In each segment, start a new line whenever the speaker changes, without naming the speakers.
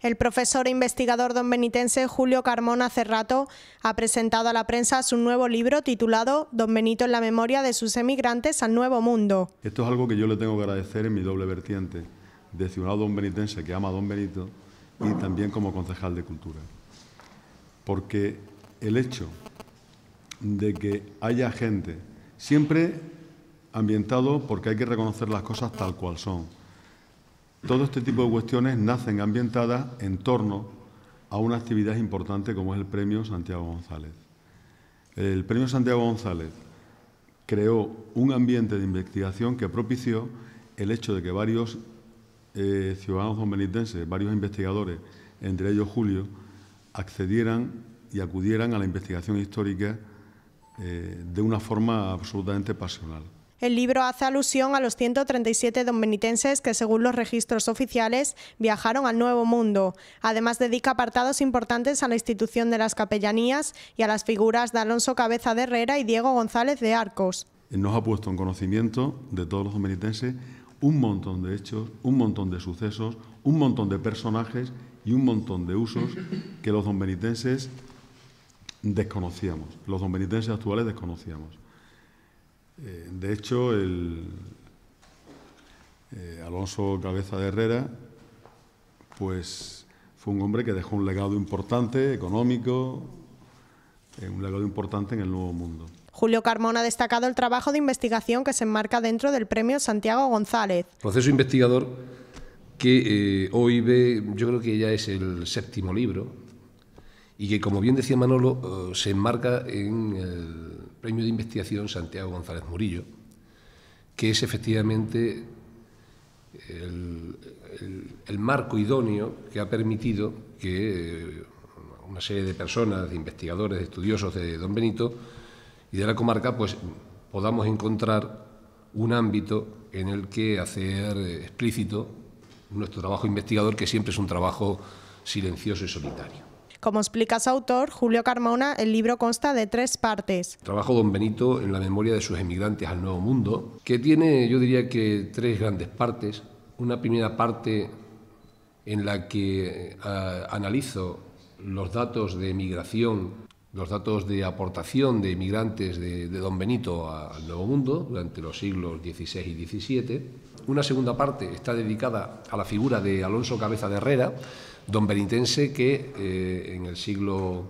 El profesor e investigador don Benitense, Julio Carmona Cerrato ha presentado a la prensa su nuevo libro titulado Don Benito en la memoria de sus emigrantes al Nuevo Mundo. Esto
es algo que yo le tengo que agradecer en mi doble vertiente, de don Benitense que ama a Don Benito y también como concejal de cultura. Porque el hecho de que haya gente, siempre ambientado porque hay que reconocer las cosas tal cual son, todo este tipo de cuestiones nacen ambientadas en torno a una actividad importante como es el Premio Santiago González. El Premio Santiago González creó un ambiente de investigación que propició el hecho de que varios eh, ciudadanos dominitenses, varios investigadores, entre ellos Julio, accedieran y acudieran a la investigación histórica eh, de una forma absolutamente pasional.
El libro hace alusión a los 137 donbenitenses que, según los registros oficiales, viajaron al Nuevo Mundo. Además, dedica apartados importantes a la institución de las capellanías y a las figuras de Alonso Cabeza de Herrera y Diego González de Arcos.
Nos ha puesto en conocimiento de todos los donbenitenses un montón de hechos, un montón de sucesos, un montón de personajes y un montón de usos que los donbenitenses desconocíamos, los donbenitenses actuales desconocíamos. Eh, de hecho, el, eh, Alonso Cabeza de Herrera pues, fue un hombre que dejó un legado importante, económico, eh, un legado
importante en el Nuevo Mundo.
Julio Carmona ha destacado el trabajo de investigación que se enmarca dentro del premio Santiago González.
Proceso investigador que hoy ve, yo creo que ya es el séptimo libro, y que, como bien decía Manolo, eh, se enmarca en el premio de investigación Santiago González Murillo, que es efectivamente el, marco idóneo que ha permitido que eh, una serie de personas, de investigadores, de estudiosos de Don Benito y de la comarca, pues podamos encontrar un ámbito en el que hacer eh, explícito nuestro trabajo investigador, que siempre es un trabajo silencioso y solitario.
Como explica su autor, Julio Carmona, el libro consta de tres partes.
Trabajo Don Benito en la memoria de sus emigrantes al Nuevo Mundo, que tiene, yo diría que, tres grandes partes. Una primera parte en la que eh, analizo los datos de emigración, los datos de aportación de emigrantes de Don Benito al Nuevo Mundo durante los siglos XVI y XVII. Una segunda parte está dedicada a la figura de Alonso Cabeza de Herrera, don Benitense que eh, en el siglo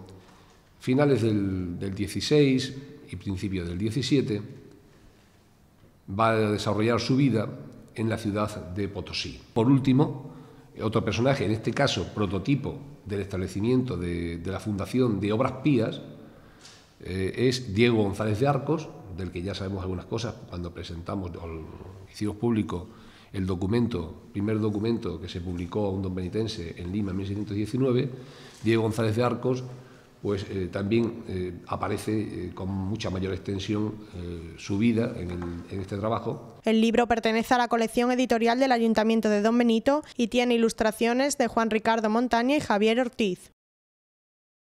finales del, XVI y principio del XVII va a desarrollar su vida en la ciudad de Potosí. Por último, eh, otro personaje, en este caso prototipo del establecimiento de, la Fundación de Obras Pías, eh, es Diego González de Arcos, del que ya sabemos algunas cosas cuando presentamos, o hicimos público el documento, primer documento que se publicó a un don Benitense en Lima en 1619, Diego González de Arcos, pues eh, también eh, aparece eh, con mucha mayor extensión su vida en, este trabajo.
El libro pertenece a la colección editorial del Ayuntamiento de Don Benito y tiene ilustraciones de Juan Ricardo Montaña y Javier Ortiz.